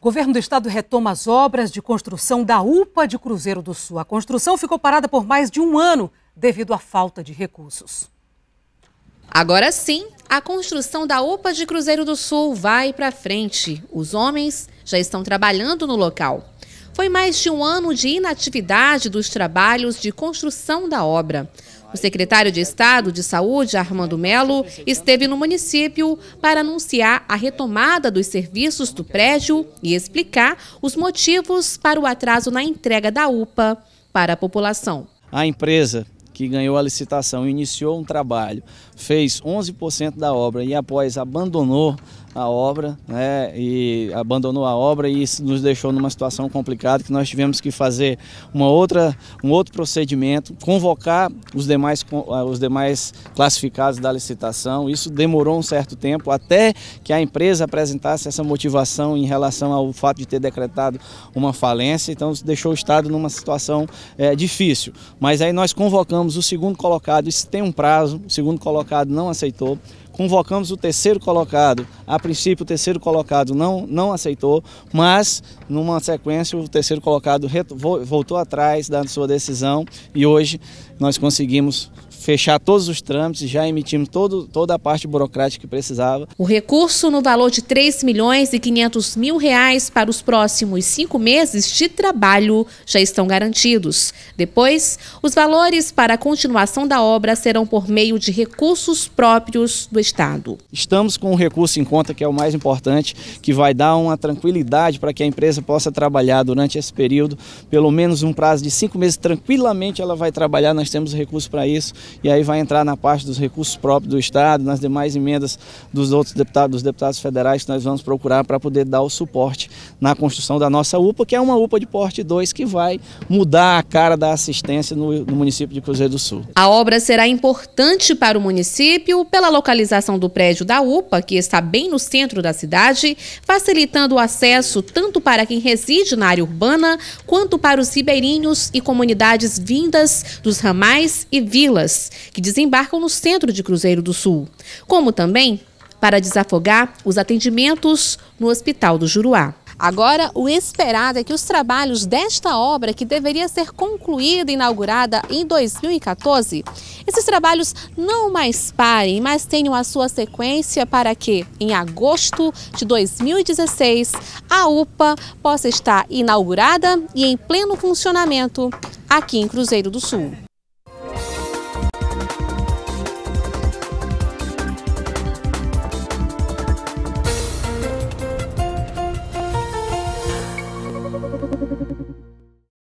O governo do estado retoma as obras de construção da UPA de Cruzeiro do Sul. A construção ficou parada por mais de um ano devido à falta de recursos. Agora sim, a construção da UPA de Cruzeiro do Sul vai para frente. Os homens já estão trabalhando no local. Foi mais de um ano de inatividade dos trabalhos de construção da obra. O secretário de Estado de Saúde, Armando Melo, esteve no município para anunciar a retomada dos serviços do prédio e explicar os motivos para o atraso na entrega da UPA para a população. A empresa que ganhou a licitação, iniciou um trabalho, fez 11% da obra e após abandonou a obra, né? E abandonou a obra e isso nos deixou numa situação complicada que nós tivemos que fazer uma outra, um outro procedimento, convocar os demais, ah, os demais classificados da licitação. Isso demorou um certo tempo até que a empresa apresentasse essa motivação em relação ao fato de ter decretado uma falência. Então deixou o Estado numa situação é, difícil. Mas aí nós convocamos o segundo colocado. Isso tem um prazo. O segundo colocado não aceitou convocamos o terceiro colocado. A princípio, o terceiro colocado não, não aceitou, mas numa sequência, o terceiro colocado voltou atrás da sua decisão e hoje nós conseguimos fechar todos os trâmites, e já emitimos todo, toda a parte burocrática que precisava. O recurso no valor de 3 milhões e 500 mil reais para os próximos cinco meses de trabalho já estão garantidos. Depois, os valores para a continuação da obra serão por meio de recursos próprios do Estado. Estamos com um recurso em conta que é o mais importante, que vai dar uma tranquilidade para que a empresa possa trabalhar durante esse período, pelo menos um prazo de cinco meses, tranquilamente ela vai trabalhar, nós temos recursos para isso, e aí vai entrar na parte dos recursos próprios do Estado, nas demais emendas dos outros deputados, dos deputados federais que nós vamos procurar para poder dar o suporte na construção da nossa UPA, que é uma UPA de porte 2 que vai mudar a cara da assistência no, no município de Cruzeiro do Sul. A obra será importante para o município pela localização localização do prédio da UPA, que está bem no centro da cidade, facilitando o acesso tanto para quem reside na área urbana, quanto para os ribeirinhos e comunidades vindas dos ramais e vilas, que desembarcam no centro de Cruzeiro do Sul, como também para desafogar os atendimentos no Hospital do Juruá. Agora, o esperado é que os trabalhos desta obra, que deveria ser concluída e inaugurada em 2014, esses trabalhos não mais parem, mas tenham a sua sequência para que, em agosto de 2016, a UPA possa estar inaugurada e em pleno funcionamento aqui em Cruzeiro do Sul.